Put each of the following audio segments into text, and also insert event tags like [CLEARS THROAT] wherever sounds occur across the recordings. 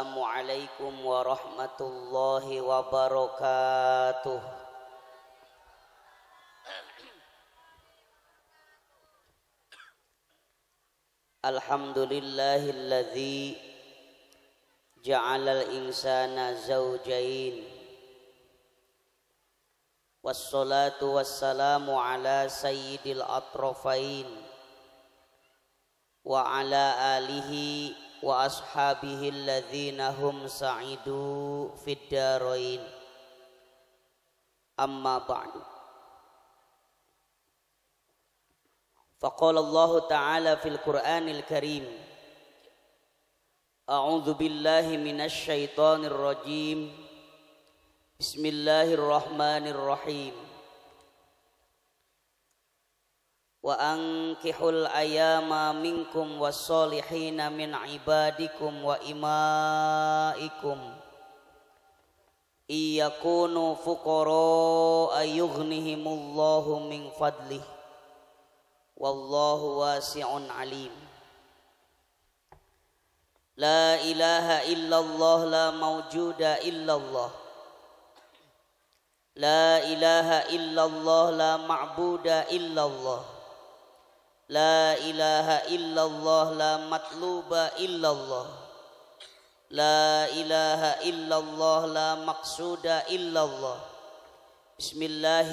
Assalamualaikum warahmatullahi wabarakatuh Alhamdulillahilladzi ja'alal insana zawjain Wassalatu wassalamu ala sayyidil atrafain Wa ala alihi وأصحابه الذين هم سعدوا في الدارين أما بعد فقال الله تعالى في القرآن الكريم أعوذ بالله من الشيطان الرجيم بسم الله الرحمن الرحيم وأنكحوا الأيام منكم والصالحين من عبادكم وإمائكم إن يكونوا فقراء يغنهم الله من فضله والله واسع عليم لا إله إلا الله لا موجود إلا الله لا إله إلا الله لا معبود إلا الله لا إله إلا الله لا مطلوب إلا الله لا إله إلا الله لا مقصود إلا الله بسم الله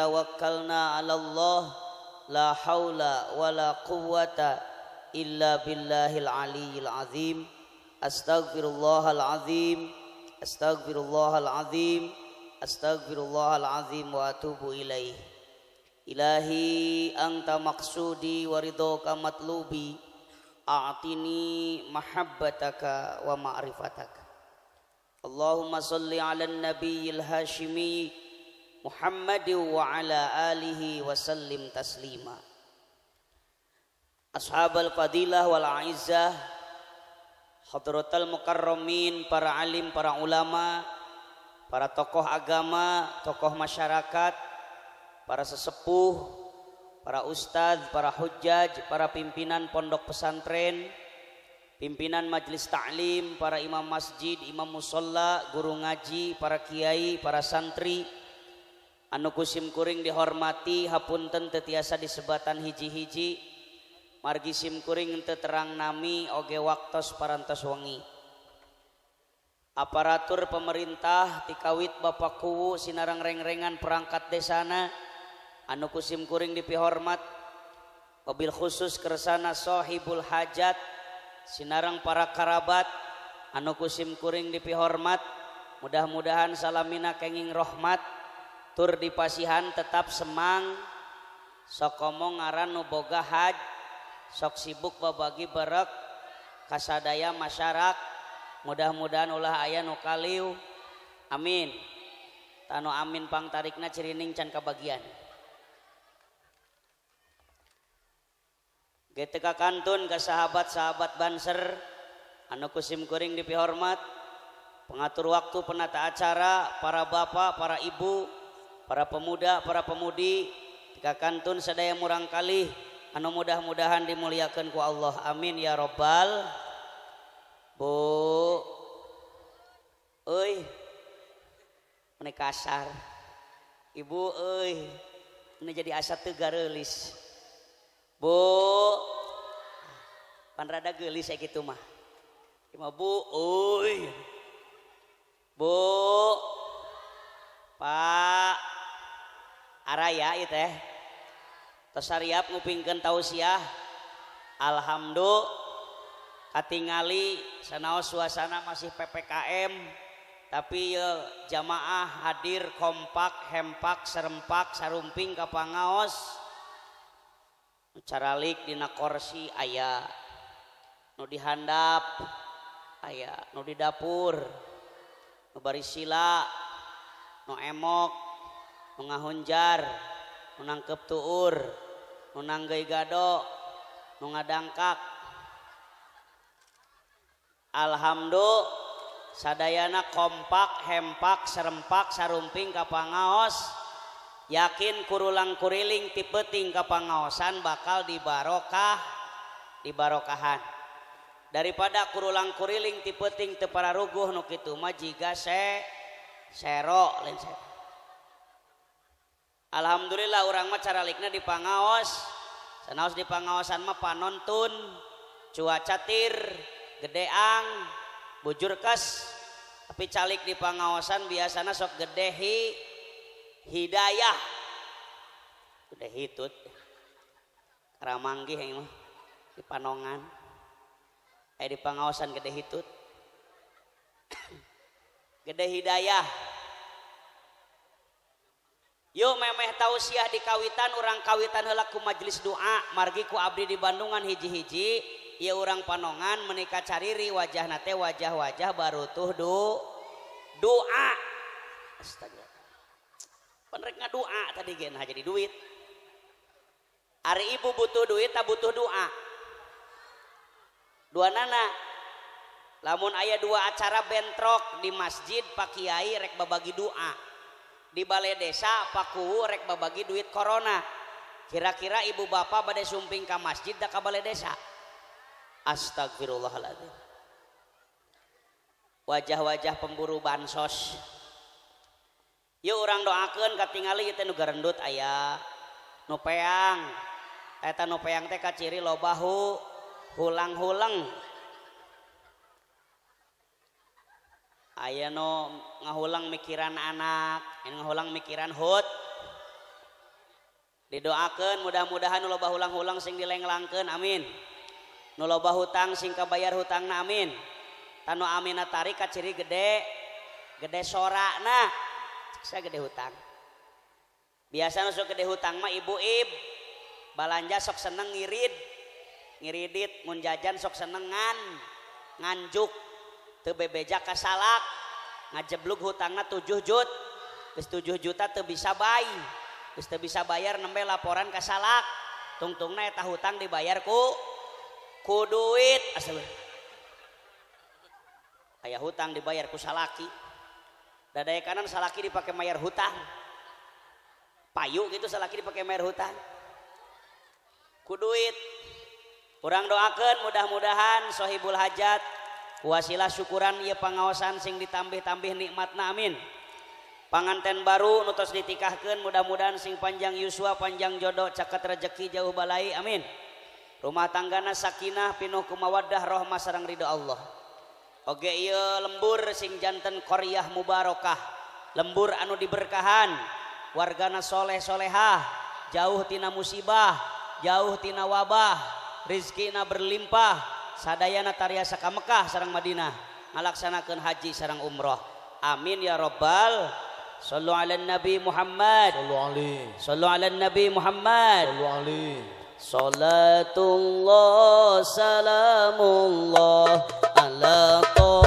توكلنا على الله لا حول ولا قوة إلا بالله العلي العظيم أستغفر الله العظيم أستغفر الله العظيم أستغفر الله العظيم وأتوب إليه Ilahi anta maksudi waridoka matlubi A'tini mahabbataka wa ma'rifataka Allahumma salli ala nabiyil hashimi Muhammadin wa ala alihi wa sallim taslima Ashabal fadilah wal a'izzah Hadratal mukarramin para alim, para ulama Para tokoh agama, tokoh masyarakat para sesepuh, para ustadz, para hujaj, para pimpinan pondok pesantren, pimpinan majelis taklim, para imam masjid, imam musola, guru ngaji, para kiai, para santri, anu kusim kuring dihormati, hapunten tetiasa disebatan hiji-hiji, margi sim kuring terang nami oge waktos parantos wangi. Aparatur pemerintah tikawit Bapak Kuwu sinarang reng-rengan perangkat desana, kusim kuring dipihormat mobil khusus kesanashohibul Hajat Sinarrang para karaba anu kusimkuring dipihormat mudah-mudahan Salminakenging Rohmat tur dipasihan tetap semang sokomo ngaranubogah Haj soksibukba bagi Barrek kasadaya masyarakat mudah-mudahan ulah ayanukaliu amin tanu Aminpang Tarikna cirining canngka bagian Hai tega kantun ke sahabat-sahabat banser an kusimkering dihormat pengatur waktu penata acara para bapak para ibu para pemuda para pemudi tega kantun seaya murangkali an mudah-mudahan dimuliakanku Allah amin ya robbal kasar Ibu ini jadi asa tiga rilis rada gitu mah Pak a yaariatnguping tahu si Alhamdulil Katingali senaos suasana masih PppKM tapi jamaah hadir kompak hempak serempak sarumping kapal ngaos caralik dinakorsi ayah Nudi handap aya Nudi dapurngebarisla no emok mengahunjar menangkep turur menanggu gadok mengadangkak Alhamdulil Sadayana kompak hempak serempak sarumping kapang ngaos, yakinkurulang kuriilling tipetinggapanggawasan bakal di Barokah di Barokahan daripadakurulang kuriilling tipeting para ruguh Nukitumaji ser Alhamdulillah uma caraliknya di pangaos seausos dipangawasan me panontun cuacatir gedeang bujur khas tapi calik di panwasan biasa nas sok gedehi kita Hidayah udah hitut kera mangi dipanongan eh di pengasan gede hitut [COUGHS] gede Hidayah you tahu siiah di kawitan orang kawitan lelaku majelis doa margiku Abri di Bandungan hiji-hijiia orang panongan menikah cariri wajah nate wajah-wajah baru tuh do doa doa tadi jadi duit hari ibu butuh duit tak butuh doa dua nana lamun ayat dua acara bentrok di masjid Pak Kyai rekba bagi doa di Balai desa Pakku rekba bagi duit korona kira-kira ibu bapak badai sumpingkan masjid ka Bala astaglah wajah-wajah pemburu bansos orang doakan kata tinggal gitu rendut ayapeangba hulang- aya ngahulang mikiran anak yanglang mikiran Hu didoakan mudah-mudahan loba hulang-ulang sing dilenglangken amin Nu loba hutang singka bayar hutang namin tanmintari ka ciri gede gede sorak nah saya gede hutang biasa masuk gede hutang mah ibu ib balanja sok seneng ngirid ngiridit mun jajan sok senengan nganjuk teu bebeja kasalak ngajeblug hutangnya tujuh jut geus 7 juta teu bisa bayi geus teu bisa bayar nembe laporan kasalak tungtungna eta hutang dibayar ku ku duit asal kayak hutang dibayar ku salaki kanan salahki dipakai mayyar hutan payung itu salahki dipakai meyar hutan kuduit kurang doakan mudah-mudahanshohibul hajat wasasilah syukuran ia pengawasan sing ditambah-tambih nikmat na Amin panganten baru nuttos ditikahkan mudah-mudahan sing panjang ysua panjang jodoh caket rezeki jauh Balai Amin rumah tangga nas sakinah pinuh kumawadahrahhmah seorangrang Ridha Allah lembur sing jantan Korea mubarokah lembur anu diberkahan wargana sholeh-sholehah jauhtina musibah Yauhtina wabah rizkina berlimpah Saaya Natariasaka Mekkah seorangrang Madinah alaksanakan haji seorangrang umroh Amin ya robbal Shalllolan Nabi Muhammad Shallalan Nabi Muhammad Wal salatullahsalm Allah 了。多。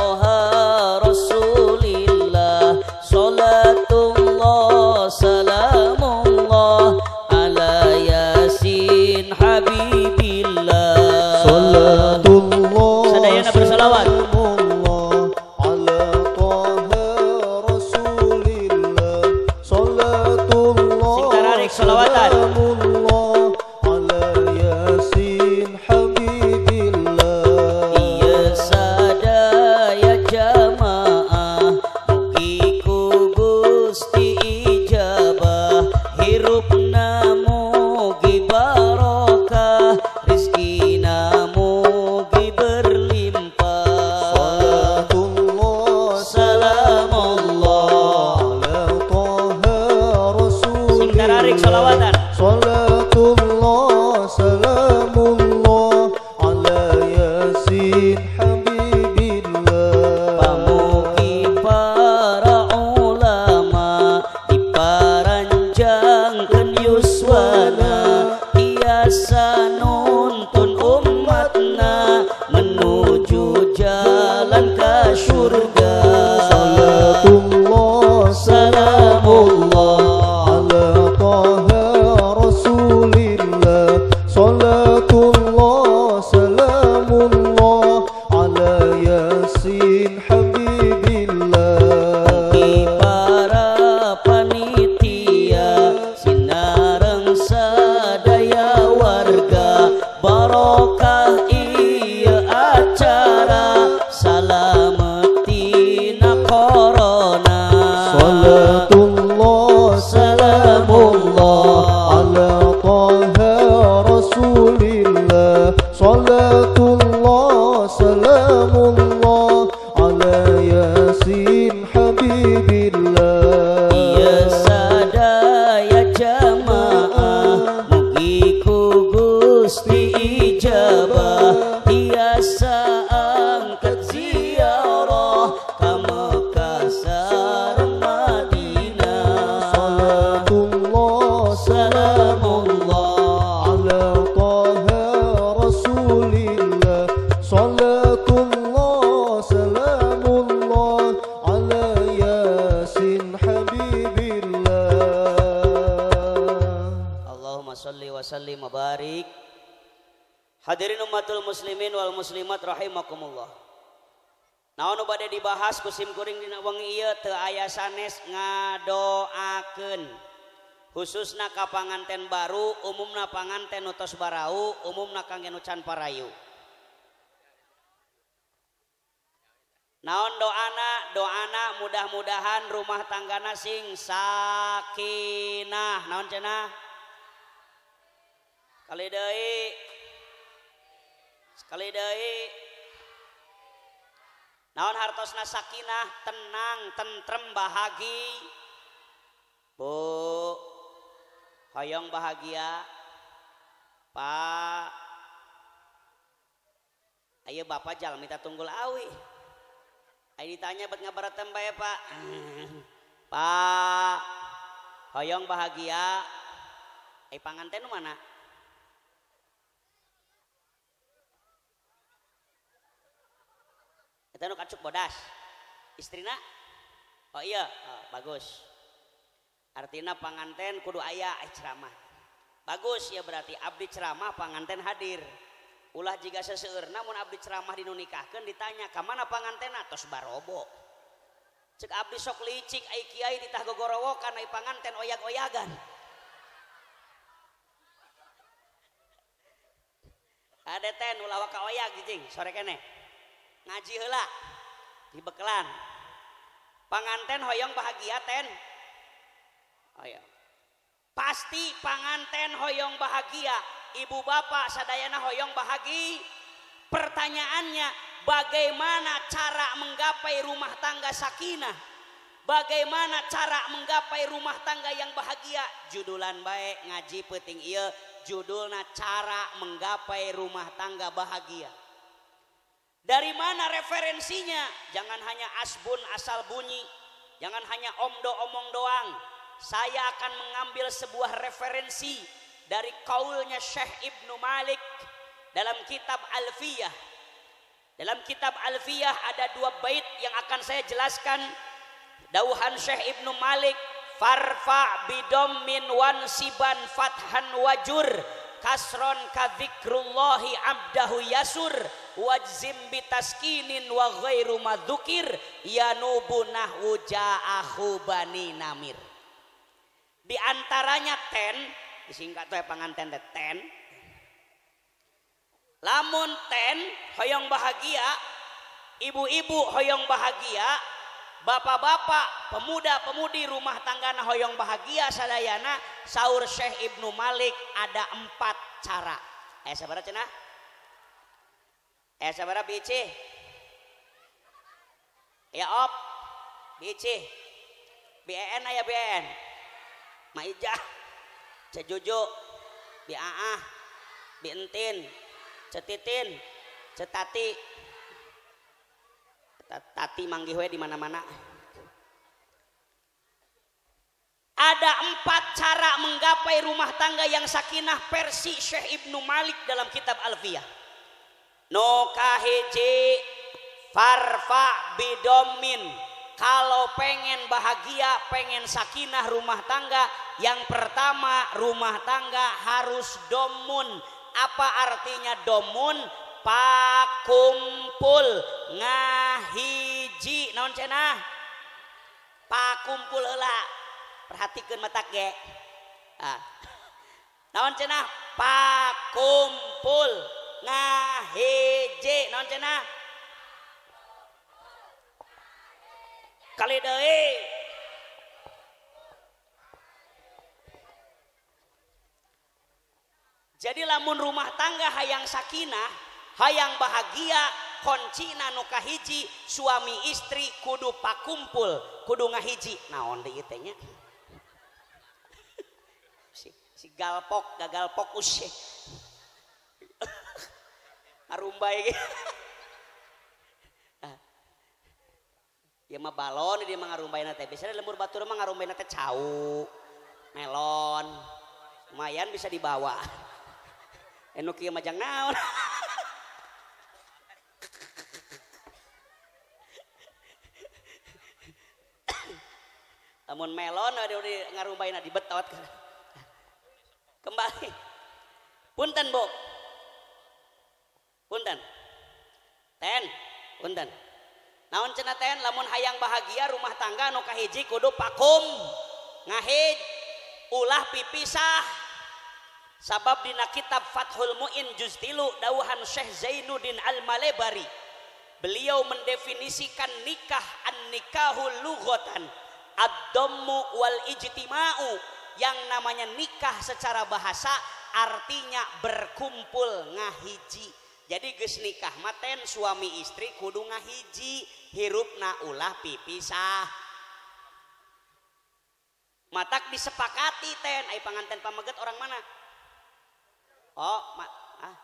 kelamullah hadirin Ummatul muslimin Wal muslimat rohaimakumullah naon dibahas kusim-kuring di Na ayas nga doakan khusus na kapanganten baru umum napangan ten utos Baru umum nagen Nu parayu naon doana doana mudah-mudahan rumah tangga nasing sakin naonna kali kemudian naon hartos nasakinah tenang tentrem bahagia [CLEARS THROAT] Hoong bahagia Pak Ayo bajal minta tunggu lawi A tanyaatanbak Pak Pak Hoong bahagia eh panganten mana bodas istri Oh iya oh, bagus artina panganten kudu ayaah ceramah bagus ya berarti Abis ceramah panganten hadir ulah jika sese seseorang namun Abis ceramah diunnikaahkan ditanya ke mana panganten atau barok licikj sore kene ngaji hela di bekelan panganten hoyong bahagia ten ya, pasti panganten hoyong bahagia ibu bapak sadayana hoyong bahagi pertanyaannya bagaimana cara menggapai rumah tangga sakinah Bagaimana cara menggapai rumah tangga yang bahagia? Judulan baik ngaji peting iya. Judulnya cara menggapai rumah tangga bahagia. Dari mana referensinya? Jangan hanya asbun asal bunyi. Jangan hanya omdo omong doang. Saya akan mengambil sebuah referensi dari kaulnya Syekh Ibnu Malik dalam kitab Alfiyah. Dalam kitab Alfiyah ada dua bait yang akan saya jelaskan. Dauhan Syekh Ibnu Malik farfa bidom min wan siban fathan wajur kasron kadzikrullahi abdahu yasur wajzim bitaskinin wa ghairu madzukir yanubu nahwu ja'ahu bani namir di antaranya ten disingkat tuh ya panganten teh ten lamun ten hoyong bahagia ibu-ibu hoyong bahagia bapak-bapak pemuda-pemudi rumah tangga nahoyong bahagia sadayana sahur Syekh Ibnu Malik ada empat cara eh sabar cina? eh sabar bici ya op bici BN e ayah BN e Maijah Cejuju BAA Bintin. Cetitin Cetati Tati manggih di mana-mana. Ada empat cara menggapai rumah tangga yang sakinah versi Syekh Ibnu Malik dalam kitab Alfiyah. No kahiji farfa bidomin. Kalau pengen bahagia, pengen sakinah rumah tangga, yang pertama rumah tangga harus domun. Apa artinya domun? pakumpul ngahiji naon cenah pakumpul heula perhatikan mata ge ah. [LAUGHS] naon cenah pakumpul ngahiji naon cenah kali deui jadi lamun rumah tangga hayang sakinah punya bayang bahagia koncikahhiji suami istri Kudu Pakumpul Kudu ngahiji naon [LAUGHS] gagal fokus [LAUGHS] [LAUGHS] ah. balon le melon lumayan bisa dibawa enjang naon namun melon ada di ngarumain di betot kembali punten bu punten ten punten naon cena ten lamun hayang bahagia rumah tangga nu kahiji kudu pakum ngahid ulah pipisah sabab dina kitab Fathul Muin juz tilu dauhan Syekh Zainuddin Al-Malebari beliau mendefinisikan nikah an nikahul lughatan ad dommu wal ijtima'u yang namanya nikah secara bahasa artinya berkumpul ngahiji. Jadi geus nikah maten suami istri kudu ngahiji hirupna ulah pipisah. Matak disepakati ten, ai panganten pameget orang mana? Oh, ma ah.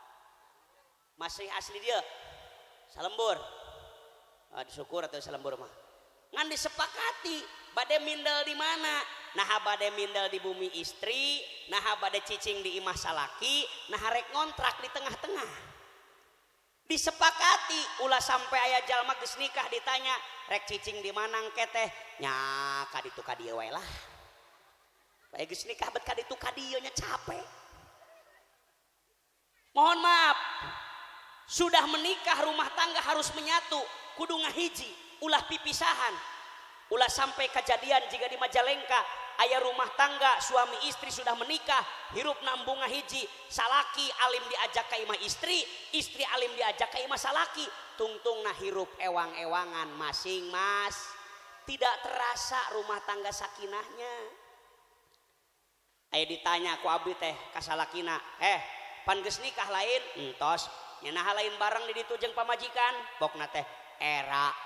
Masih asli dia. Salembur. Ah, disyukur atau salembur mah ngan disepakati badai mindel di mana nah badai mindel di bumi istri nah badai cicing di imah salaki nah rek ngontrak di tengah-tengah disepakati ulah sampai ayah jalma geus nikah ditanya rek cicing di mana teh nya kaditu dieu wae lah bae geus nikah bet ka dieu nya capek mohon maaf sudah menikah rumah tangga harus menyatu kudu ngahiji hiji pipisahan lah sampai kejadian jika di Majalengka ayaah rumah tangga suami istri sudah menikah hirup nambunga hiji salaki Alim diajak Kamah istri istri am diajakai masalahki tungtung nah hirup ewang-ewangan masing-mas tidak terasa rumah tangga sakinahnya ditanya ku teh kasna eh panges nikah lain entosnya hmm, naha lain barang di ditjang pamajikan Bokna teh era yang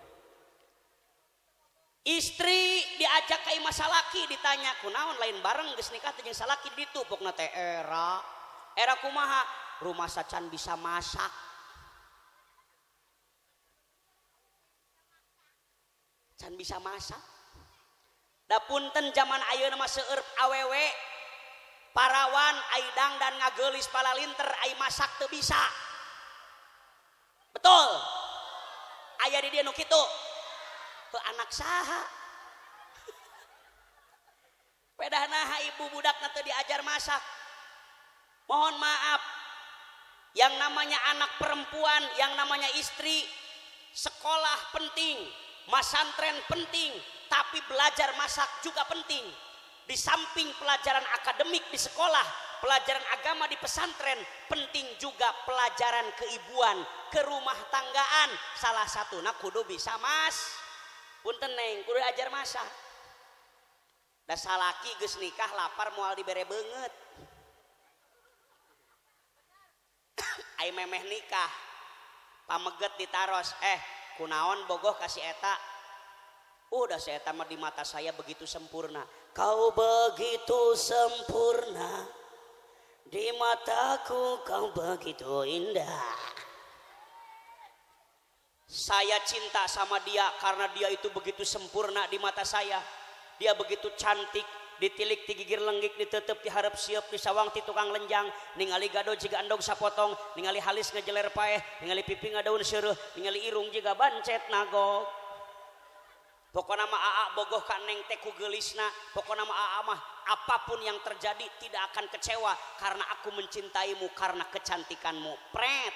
istri diajak kayak masalahki ditanya kunaon lain bareng rumah sa bisa masak bisa masak zaman Ayo nama awewe parawan aiddang dan ngagelis pala linterak bisa betul ayaah di diaki ke anak saha ha ibu budak nanti diajar masak mohon maaf yang namanya anak perempuan yang namanya istri sekolah penting masantren penting tapi belajar masak juga penting di samping pelajaran akademik di sekolah pelajaran agama di pesantren penting juga pelajaran keibuan kerumah tanggaan salah satu nah kudu bisa mas punten neng kudu ajar masak dasar laki gus nikah lapar mual dibere banget [COUGHS] ay memeh nikah pameget ditaros eh kunaon bogoh kasih eta udah uh, saya tamat di mata saya begitu sempurna kau begitu sempurna di mataku kau begitu indah saya cinta sama dia karena dia itu begitu sempurna di mata saya. Dia begitu cantik, ditilik digigir, gigir lenggik ditutup di harap siap di sawang tukang lenjang ningali gado jika andong sapotong ningali halis ngejeler paeh ningali pipi ngadaun seuruh ningali irung jika bancet nagok Pokok nama aa bogoh kan neng teku gelisna. Pokok nama aa mah apapun yang terjadi tidak akan kecewa karena aku mencintaimu karena kecantikanmu pret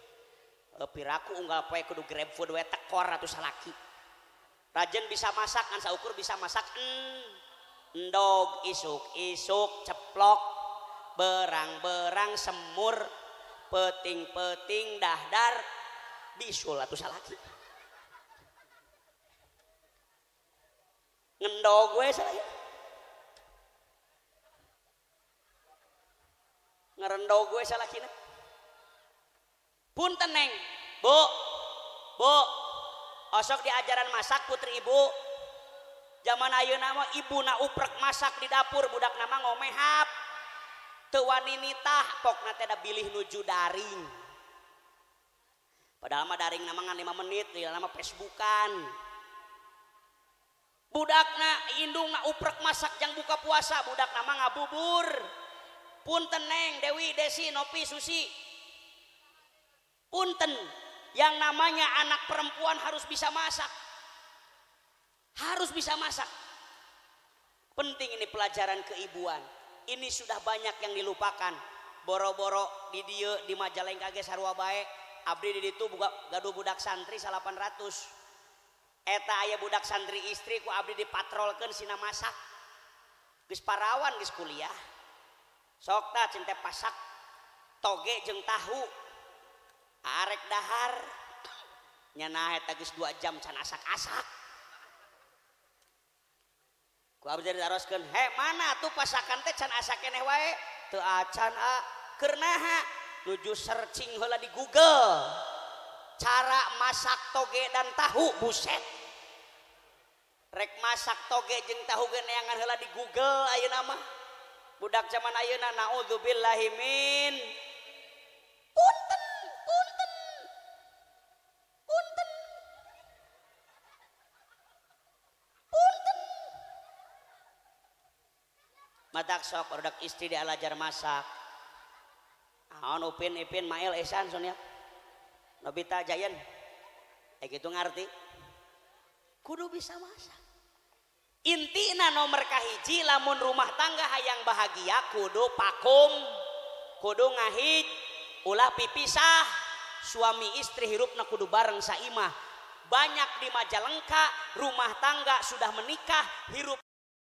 piraku nggak rajin bisa masak kan sayakurr bisa masakanendo mm. isuk isuk ceplok berang-berang semur peting- peting dadar bisgue gue salah punya pun teneng osok di ajaran masak putri Ibu zaman Ayu nama Ibu na uprak masak di dapur budak nama ngomehaptah kokih nuju dar Pahal daring namaanlima menitlama perukan budak ngandung nga uprak masak yang buka puasa budak nama nga bubur pun teneng Dewi Dei Nopi Sushi Punten, yang namanya anak perempuan harus bisa masak. Harus bisa masak. Penting ini pelajaran keibuan. Ini sudah banyak yang dilupakan. Boro-boro di dia di majalah kage sarua bae. Abdi di itu buka gaduh budak santri 800. Eta ayah budak santri istri ku abdi dipatrolkan sina masak. Gus parawan gus kuliah. Sokta cinta pasak toge jeng tahu arerek daharnya na tagis dua jam sanaak-asak mana tuhakan searching di Google cara masak toge dan tahu buset rek masak toge jeng tahu keangan di Google Auna budak zaman Ayuna naudzubillahmin pun badak sok produk istri di alajar masak naon upin ipin mail esan sonya nobita jayan eh gitu ngerti kudu bisa masak intina nomor kahiji lamun rumah tangga hayang bahagia kudu pakum kudu ngahij ulah pipisah suami istri hirupna kudu bareng saimah banyak di Majalengka rumah tangga sudah menikah hirup